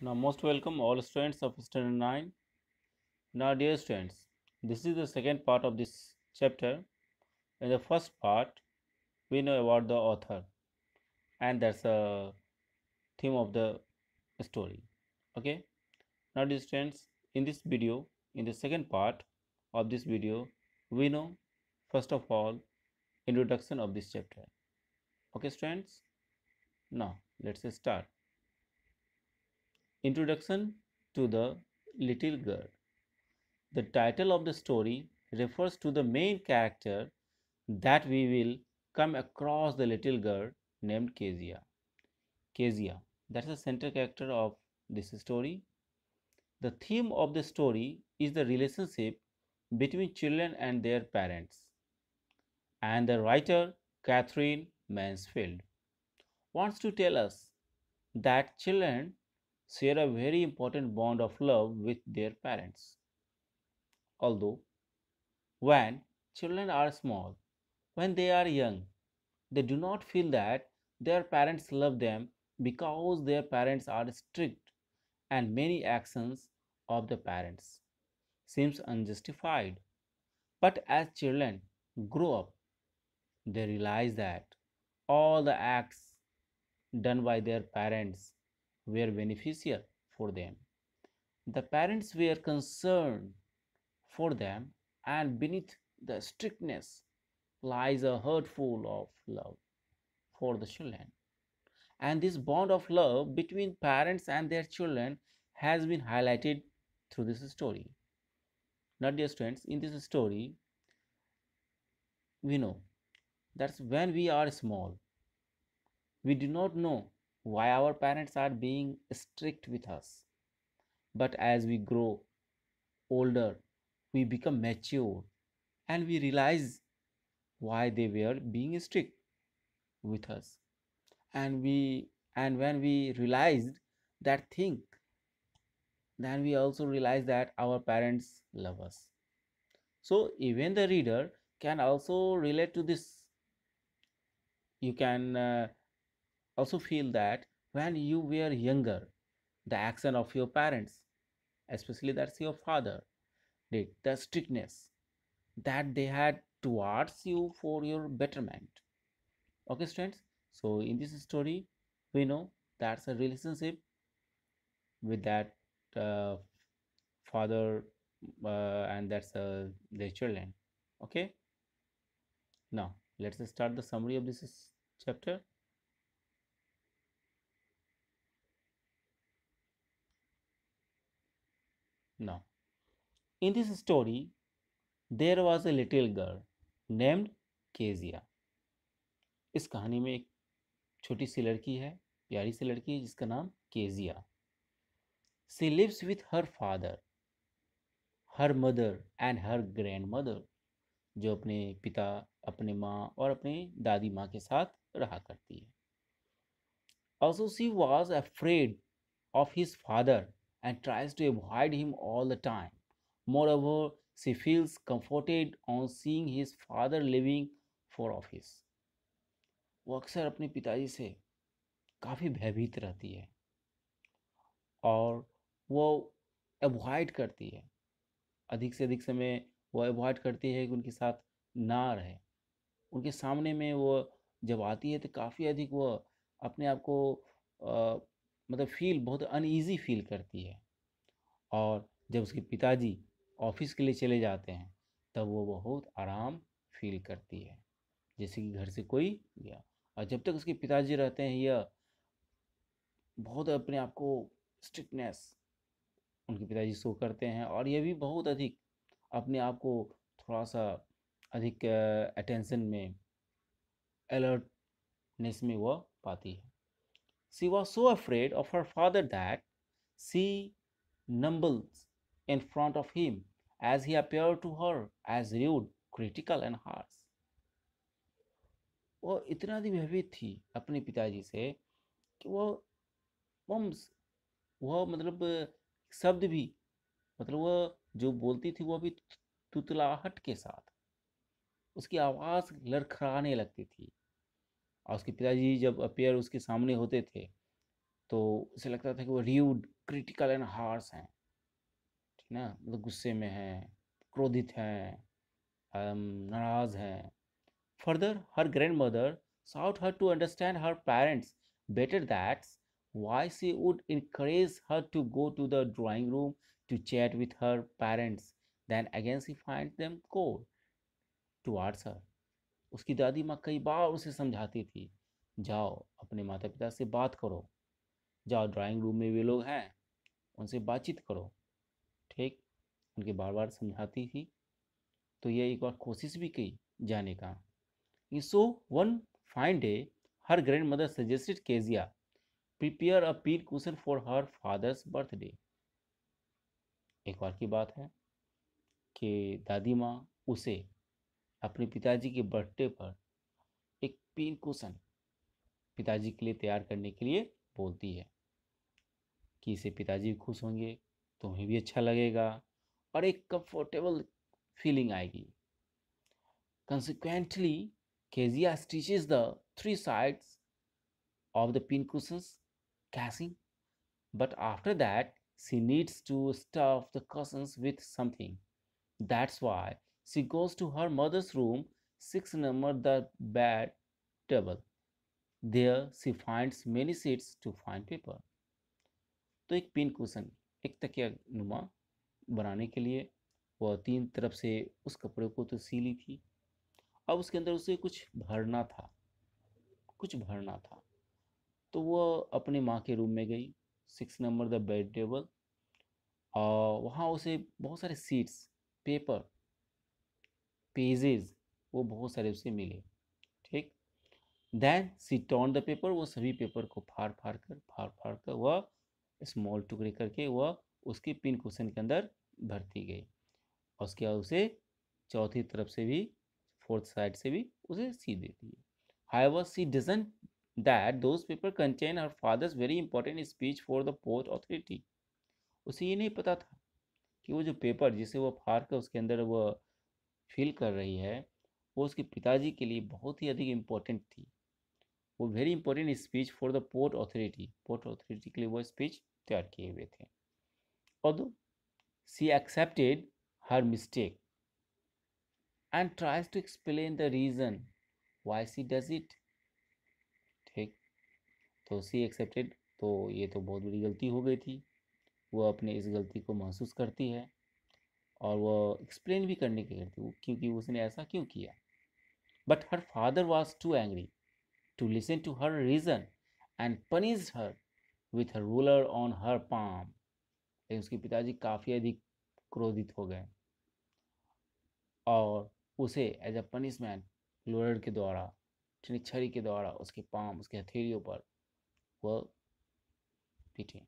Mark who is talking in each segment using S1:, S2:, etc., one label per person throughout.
S1: Now, most welcome all students of Standard 9. Now, dear students, this is the second part of this chapter. In the first part, we know about the author, and that's the theme of the story. Okay. Now, dear students, in this video, in the second part of this video, we know first of all introduction of this chapter. Okay, students. Now, let's start. Introduction to the Little Girl. The title of the story refers to the main character that we will come across the little girl named Kezia. Kezia, that is the center character of this story. The theme of the story is the relationship between children and their parents. And the writer, Catherine Mansfield, wants to tell us that children share a very important bond of love with their parents. Although, when children are small, when they are young, they do not feel that their parents love them because their parents are strict and many actions of the parents seems unjustified but as children grow up they realize that all the acts done by their parents were beneficial for them. The parents were concerned for them, and beneath the strictness lies a heartful of love for the children. And this bond of love between parents and their children has been highlighted through this story. Not dear students, in this story, we know that when we are small, we do not know why our parents are being strict with us. But as we grow older, we become mature and we realize why they were being strict with us. And we and when we realized that thing, then we also realize that our parents love us. So even the reader can also relate to this. You can uh, also feel that when you were younger, the action of your parents, especially that's your father, did the strictness that they had towards you for your betterment. Okay, students. So in this story, we know that's a relationship with that uh, father uh, and that's uh, children. Okay. Now let's start the summary of this chapter. Now, in this story, there was a little girl named Kezia इस कहानी में एक छोटी सी लड़की है प्यारी सी लड़की है जिसका नाम Kezia she lives with her father her mother and her grandmother जो अपने पिता अपने माँ और अपने दादी माँ के साथ रहा करती है also she was afraid of his father and tries to avoid him all the time. Moreover, she feels comforted on seeing his father leaving for office. वो अक्सर अपने पिताजी से काफ़ी भयभीत रहती है और वो एवॉइड करती है अधिक से अधिक समय वो एवॉइड करती है कि उनके साथ ना रहे उनके सामने में वो जब आती है तो काफ़ी अधिक वो अपने आप को मतलब फील बहुत अनईजी फील करती है और जब उसके पिताजी ऑफिस के लिए चले जाते हैं तब वो बहुत आराम फील करती है जैसे कि घर से कोई गया और जब तक उसके पिताजी रहते हैं यह बहुत अपने आप को स्ट्रिक्टनेस उनके पिताजी शो करते हैं और यह भी बहुत अधिक अपने आप को थोड़ा सा अधिक अटेंशन में अलर्टनेस में वह पाती है She was so afraid of her father that she numbled in front of him as he appeared to her as rude, critical, and harsh. वो इतना अधिक भयभीत थी अपने पिताजी से कि वो बम्स वह मतलब शब्द भी मतलब वह जो बोलती थी वह भी तुतलाहट के साथ उसकी आवाज़ लड़खड़ाने लगती थी और उसके पिताजी जब अपेयर उसके सामने होते थे तो उसे लगता था कि वो रियूड क्रिटिकल एंड हार्स हैं ठीक ना मतलब गुस्से में हैं क्रोधित हैं um, नाराज हैं further her grandmother sought her to understand her parents better that's why she would encourage her to go to the drawing room to chat with her parents then against he find them core to arts her उसकी दादी माँ कई बार उसे समझाती थी जाओ अपने माता पिता से बात करो जाओ ड्राइंग रूम में वे लोग हैं उनसे बातचीत करो ठीक उनके बार बार समझाती थी तो यह एक बार कोशिश भी की जाने का in so one fine day her grandmother suggested Kezia prepare a pin cushion for her father's birthday एक बार की बात है कि दादी माँ उसे अपने पिताजी के बर्थडे पर एक पिन कुशन पिताजी के लिए तैयार करने के लिए बोलती है कि इसे पिताजी भी खुश होंगे तुम्हें भी अच्छा लगेगा और एक कंफर्टेबल फीलिंग आएगी consequently Kezia stitches the three sides of the pin cushions casing but after that she needs to stuff the cushions with something that's why She goes to her mother's room, six number the bed table. There she finds many sheets to find paper. तो एक pin cushion एक तकिया नुमा बनाने के लिए वह तीन तरफ से उस कपड़े को तो सी ली थी अब उसके अंदर उसे कुछ भरना था कुछ भरना था तो वह अपने माँ के रूम में गई six number the bed table और वहाँ उसे बहुत सारे सीट्स पेपर पेजेज वो बहुत सारे उसे मिले ठीक then she torn the paper वो सभी पेपर को फाड़ फाड़ कर फाड़ फाड़ कर वह स्मॉल टुकड़े करके वह उसके पिन क्वेश्चन के अंदर भरती गई और उसके बाद उसे चौथी तरफ से भी फोर्थ साइड से भी उसे सी देती है was she doesn't that those papers contain her father's very important speech for the post authority उसे ये नहीं पता था कि वो जो पेपर जिसे वो फाड़ कर उसके अंदर वह फील कर रही है वो उसके पिताजी के लिए बहुत ही अधिक इम्पोर्टेंट थी वो very important speech for the port authority port authority के लिए वो स्पीच तैयार किए हुए थे और she accepted her mistake and tries to explain the reason why she does it ठीक तो सी एक्सेप्टेड तो ये तो बहुत बड़ी गलती हो गई थी वो अपने इस गलती को महसूस करती है और वो एक्सप्लेन भी करने की करती वो क्योंकि उसने ऐसा क्यों किया but her father was too angry to listen to her reason and punished her with her ruler on her palm लेकिन उसके पिताजी काफ़ी अधिक क्रोधित हो गए और उसे एज अ पनिशमेंट लोअर के द्वारा छड़ी के द्वारा उसके पाम उसके हथेलियों पर वह पीटे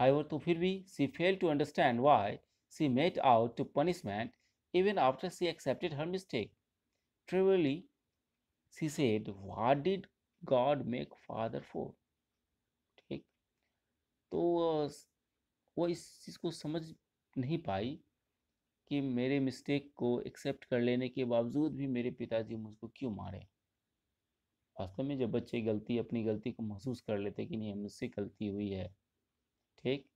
S1: हाईवर तो फिर भी she fail to understand why she made out to punishment even after she accepted her mistake. Truly, she said, What did God make father for? ठीक तो वो इस चीज़ को समझ नहीं पाई कि मेरे मिस्टेक को एक्सेप्ट कर लेने के बावजूद भी मेरे पिताजी मुझको क्यों मारे वास्तव में जब बच्चे गलती अपनी गलती को महसूस कर लेते कि नहीं मुझसे गलती हुई है ठीक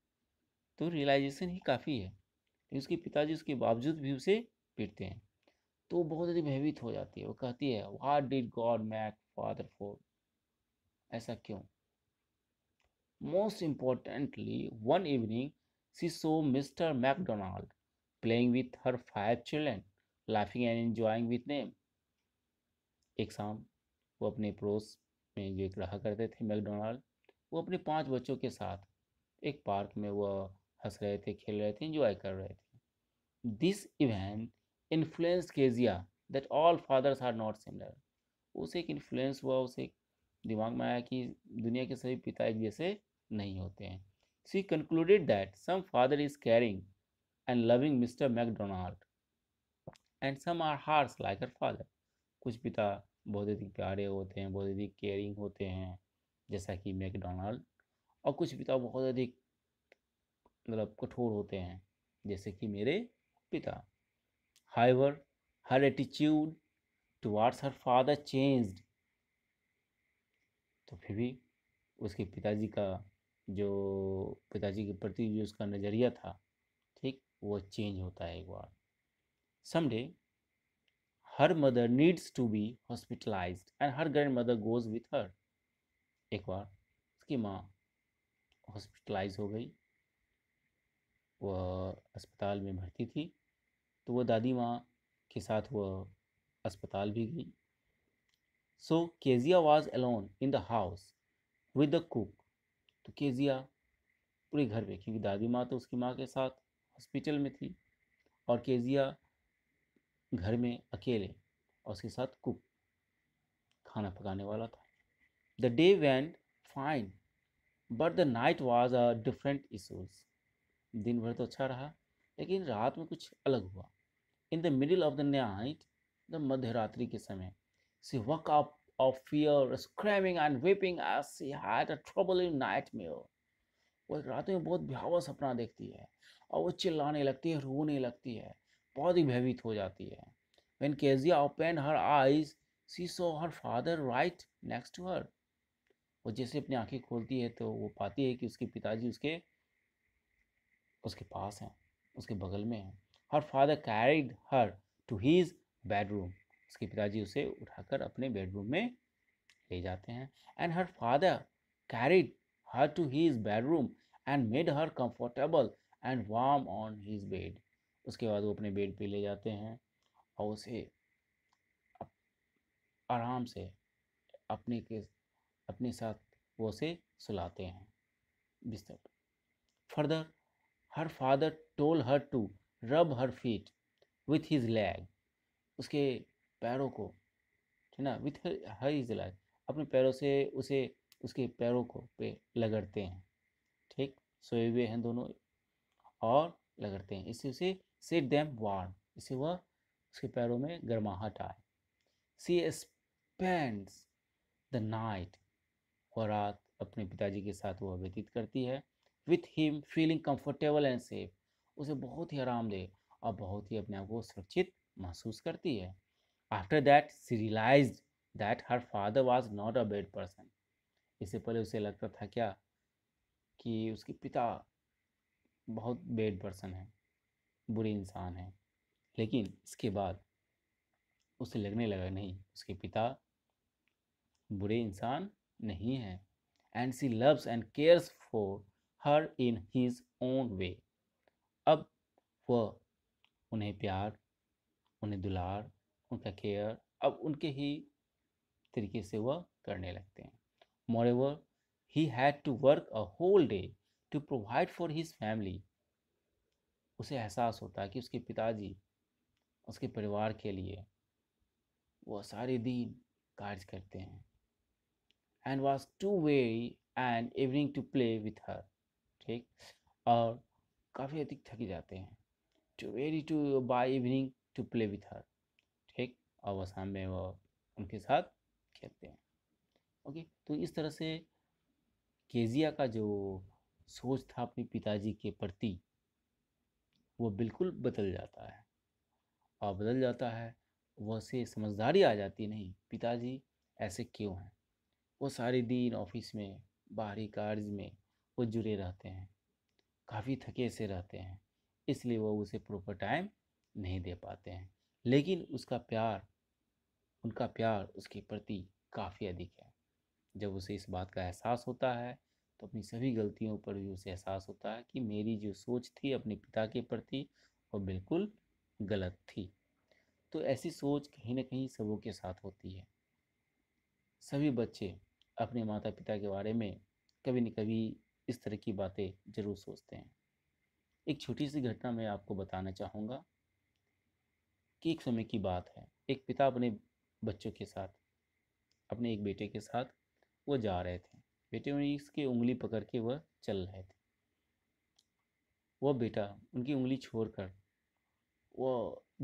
S1: तो रियलाइजेशन ही काफ़ी है उसके पिताजी उसके बावजूद भी उसे पीटते हैं तो वो बहुत ज़्यादा भयभीत हो जाती है वो कहती है what did God make father for ऐसा क्यों most importantly one evening she saw Mr McDonald playing with her five children laughing and enjoying with them एक शाम वो अपने पड़ोस में जो एक रहा करते थे मैकडोनाल्ड वो अपने पांच बच्चों के साथ एक पार्क में वह हंस रहे थे खेल रहे थे इंजॉय कर रहे थे this event influence Kezia that all fathers are not similar उसे एक इन्फ्लुएंस हुआ उसे दिमाग में आया कि दुनिया के सभी पिता एक जैसे नहीं होते हैं she concluded that some father is caring and loving Mr McDonald and some are harsh like her father कुछ पिता बहुत अधिक प्यारे होते हैं बहुत अधिक केयरिंग होते हैं जैसा कि मैकडोनाल्ड और कुछ पिता बहुत अधिक मतलब कठोर होते हैं जैसे कि मेरे पिता however her attitude towards her father change तो फिर भी उसके पिताजी का जो पिताजी के प्रति जो उसका नज़रिया था ठीक वो चेंज होता है एक बार someday her mother needs to be hospitalized and her grandmother goes with her एक बार उसकी माँ हॉस्पिटलाइज हो गई वह अस्पताल में भर्ती थी तो वह दादी माँ के साथ वह अस्पताल भी गई so Kezia was alone in the house with the cook तो केजिया पूरे घर पे क्योंकि दादी माँ तो उसकी माँ के साथ हॉस्पिटल में थी और केजिया घर में अकेले और उसके साथ कुक खाना पकाने वाला था the day went fine but the night was a different issues दिन भर तो अच्छा रहा लेकिन रात में कुछ अलग हुआ in the middle of the night the मध्य रात्रि के समय she woke off up of fear, screaming and weeping as she had a troubling nightmare. वो रात में बहुत भयावह सपना देखती है और वो चिल्लाने लगती है रोने लगती है बहुत ही भयभीत हो जाती है when Kezia open her eyes, she saw her father right next to her वो जैसे अपनी आंखें खोलती है तो वो पाती है कि उसके पिताजी उसके उसके पास हैं उसके बगल में हैं her father carried her to his bedroom उसके पिताजी उसे उठाकर अपने बेडरूम में ले जाते हैं and her father carried her to his bedroom and made her comfortable and warm on his bed उसके बाद वो अपने बेड पे ले जाते हैं और उसे आराम से अपने के अपने साथ वो उसे सुलाते हैं बिस्तर further her father told her to rub her feet with his leg उसके पैरों को है ना विथ हर इज लैग अपने पैरों से उसे उसके पैरों को पे लगड़ते हैं ठीक सोए हुए हैं दोनों और लगड़ते हैं इससे उसे सेट दैम वार इससे वह उसके पैरों में गर्माहट आए सी स्पेंड्स द नाइट वह रात अपने पिताजी के साथ वह व्यतीत करती है with him feeling comfortable and safe उसे बहुत ही आराम दे और बहुत ही अपने आप को सुरक्षित महसूस करती है after that she realize that her father was not a bad person इससे पहले उसे लगता था क्या कि उसके पिता बहुत बेड पर्सन है बुरे इंसान है लेकिन इसके बाद उसे लगने लगा नहीं उसके पिता बुरे इंसान नहीं है and she loves and cares for her in his own way अब वह उन्हें प्यार उन्हें दुलार उनका केयर अब उनके ही तरीके से वह करने लगते हैं moreover he had to work a whole day to provide for his family उसे एहसास होता है कि उसके पिताजी उसके परिवार के लिए वह सारे दिन कार्य करते हैं and was too way and evening to play with her ठीक और काफ़ी अधिक थक जाते हैं too weary to by evening to play with her ठीक और वह शाम में वो उनके साथ खेलते हैं ओके तो इस तरह से केजिया का जो सोच था अपने पिताजी के प्रति वो बिल्कुल बदल जाता है और बदल जाता है वह से समझदारी आ जाती नहीं पिताजी ऐसे क्यों हैं वो सारे दिन ऑफिस में बाहरी कार्य में वो जुड़े रहते हैं काफ़ी थके से रहते हैं इसलिए वो उसे प्रॉपर टाइम नहीं दे पाते हैं लेकिन उसका प्यार उनका प्यार उसके प्रति काफ़ी अधिक है जब उसे इस बात का एहसास होता है तो अपनी सभी गलतियों पर भी उसे एहसास होता है कि मेरी जो सोच थी अपने पिता के प्रति वो बिल्कुल गलत थी तो ऐसी सोच कहीं ना कहीं सबों के साथ होती है सभी बच्चे अपने माता पिता के बारे में कभी न कभी इस तरह की बातें ज़रूर सोचते हैं एक छोटी सी घटना मैं आपको बताना चाहूँगा कि एक समय की बात है एक पिता अपने बच्चों के साथ अपने एक बेटे के साथ वो जा रहे थे बेटे ने इसकी उंगली पकड़ के वह चल रहे थे वह बेटा उनकी उंगली छोड़कर वह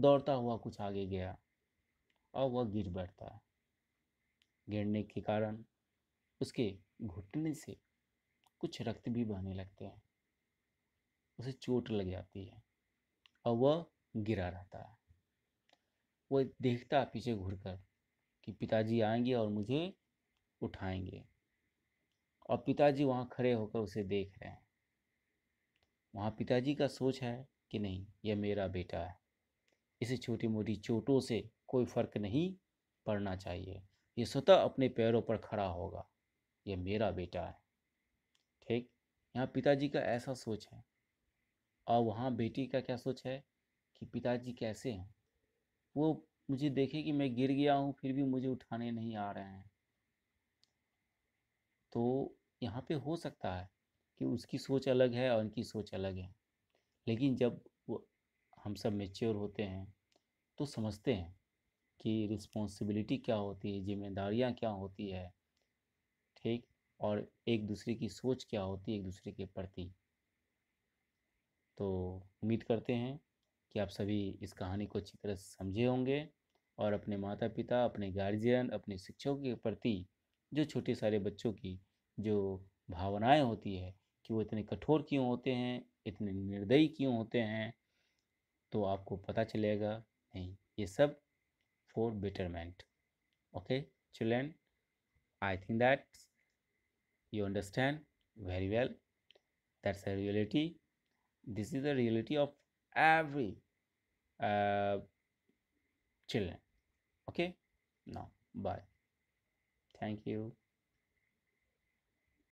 S1: दौड़ता हुआ कुछ आगे गया और वह गिर बैठता है गिरने के कारण उसके घुटने से कुछ रक्त भी बहने लगते हैं उसे चोट लग जाती है और वह गिरा रहता है वह देखता पीछे कर कि पिताजी आएंगे और मुझे उठाएंगे और पिताजी वहाँ खड़े होकर उसे देख रहे हैं वहाँ पिताजी का सोच है कि नहीं यह मेरा बेटा है इसे छोटी मोटी चोटों से कोई फ़र्क नहीं पड़ना चाहिए ये स्वतः अपने पैरों पर खड़ा होगा यह मेरा बेटा है ठीक यहाँ पिताजी का ऐसा सोच है और वहाँ बेटी का क्या सोच है कि पिताजी कैसे हैं वो मुझे देखे कि मैं गिर गया हूँ फिर भी मुझे उठाने नहीं आ रहे हैं तो यहाँ पे हो सकता है कि उसकी सोच अलग है और उनकी सोच अलग है लेकिन जब वो हम सब मेच्योर होते हैं तो समझते हैं कि रिस्पॉन्सिबिलिटी क्या होती है जिम्मेदारियाँ क्या होती है ठीक और एक दूसरे की सोच क्या होती है एक दूसरे के प्रति तो उम्मीद करते हैं कि आप सभी इस कहानी को अच्छी तरह से समझे होंगे और अपने माता पिता अपने गार्जियन अपने शिक्षकों के प्रति जो छोटे सारे बच्चों की जो भावनाएं होती है कि वो इतने कठोर क्यों होते हैं इतने निर्दयी क्यों होते हैं तो आपको पता चलेगा नहीं ये सब for betterment okay children I think that's you understand very well that's a reality this is the reality of every uh, children okay now bye thank you